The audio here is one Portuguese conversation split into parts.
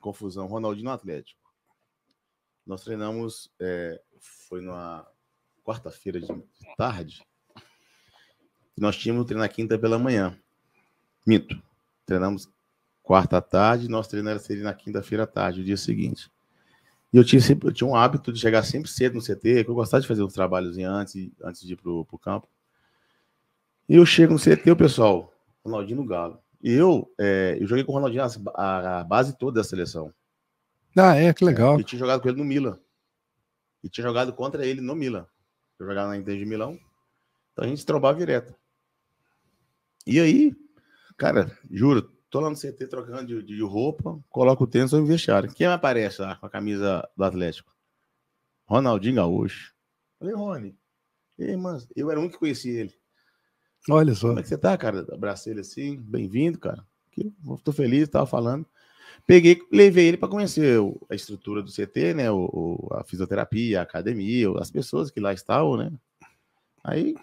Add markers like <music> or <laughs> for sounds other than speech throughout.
confusão, Ronaldinho no Atlético. Nós treinamos, é, foi na quarta-feira de tarde, nós tínhamos treinar quinta pela manhã. Mito. Treinamos quarta à tarde, Nós treinamos seria na quinta-feira à tarde, o dia seguinte. E eu tinha sempre, eu tinha um hábito de chegar sempre cedo no CT, que eu gostava de fazer os trabalhos antes, antes de ir para pro campo. E eu chego no CT, o pessoal, Ronaldinho Galo. Eu, é, eu joguei com o Ronaldinho a, a, base toda da seleção. Ah, é, que é, legal. É, eu tinha jogado com ele no Milan. E tinha jogado contra ele no Milan. Eu jogava na Inter de Milão. Então a gente trombava direto. E aí, cara, juro, tô lá no CT trocando de, de roupa, coloco o tênis e vestiário. Quem aparece lá com a camisa do Atlético? Ronaldinho Gaúcho. Falei, Rony. Ei, mano, eu era um que conhecia ele. Olha só. Como é que você tá, cara? Abracei ele assim, bem-vindo, cara. Estou tô feliz, tava falando. Peguei, levei ele para conhecer a estrutura do CT, né? O, a fisioterapia, a academia, as pessoas que lá estavam, né? Aí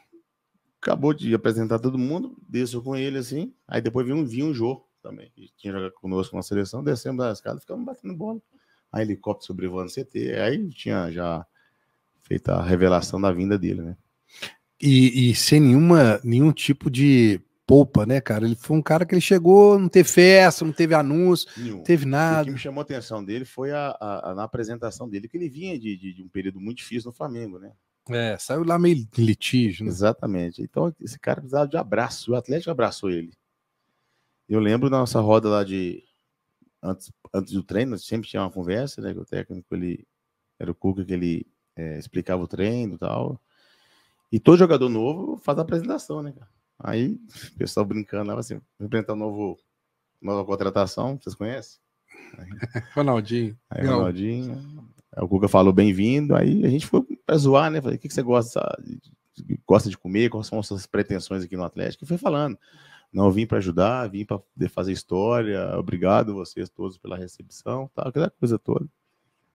acabou de apresentar todo mundo, desceu com ele assim. Aí depois vinha um, vi um jogo também. Que tinha jogado conosco na seleção, descemos da escada, ficamos batendo bola. Aí helicóptero sobrevoando o CT. Aí tinha já feito a revelação da vinda dele, né? e, e, sem nenhuma, nenhum tipo de polpa, né, cara? Ele foi um cara que ele chegou, não teve festa, não teve anúncio, nenhum. não teve nada. O que me chamou a atenção dele foi a, a, a na apresentação dele, que ele vinha de, de, de, um período muito difícil no Flamengo, né? É, saiu lá meio litígio. Né? Exatamente. Então, esse cara precisava de abraço, o Atlético abraçou ele. Eu lembro da nossa roda lá de. Antes, antes do treino, sempre tinha uma conversa, né? Que o técnico ele. Era o Cuca que ele é, explicava o treino e tal. E todo jogador novo faz a apresentação, né, cara? Aí, o pessoal brincando, lá, né, assim, apresentar o novo, nova contratação, vocês conhecem? <laughs> Ronaldinho. Aí, Ronaldinho. Né? O Guga falou bem-vindo, aí a gente foi pra zoar, né? Falei, o que, que você gosta de, gosta de comer? Quais são as suas pretensões aqui no Atlético? E foi falando. Não, vim para ajudar, vim para fazer história. Obrigado vocês todos pela recepção, tal, aquela coisa toda.